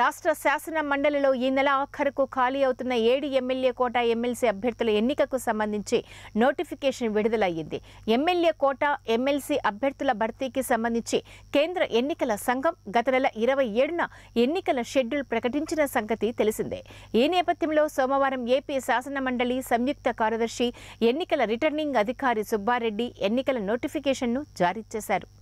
రాష్ట్ర శాసన మండలిలో ఈ నెల ఆఖరుకు ఖాళీ అవుతున్న ఏడు ఎమ్మెల్యే కోటా ఎమ్మెల్సీ అభ్యర్థుల ఎన్నికకు సంబంధించి నోటిఫికేషన్ విడుదలయ్యింది ఎమ్మెల్యే కోటా ఎమ్మెల్సీ అభ్యర్థుల భర్తీకి సంబంధించి కేంద్ర ఎన్నికల సంఘం గత నెల ఇరవై ఏడున ఎన్నికల షెడ్యూల్ ప్రకటించిన సంగతి తెలిసిందే ఈ నేపథ్యంలో సోమవారం ఏపీ శాసన మండలి సంయుక్త కార్యదర్శి ఎన్నికల రిటర్నింగ్ అధికారి సుబ్బారెడ్డి ఎన్నికల నోటిఫికేషన్ను జారీ చేశారు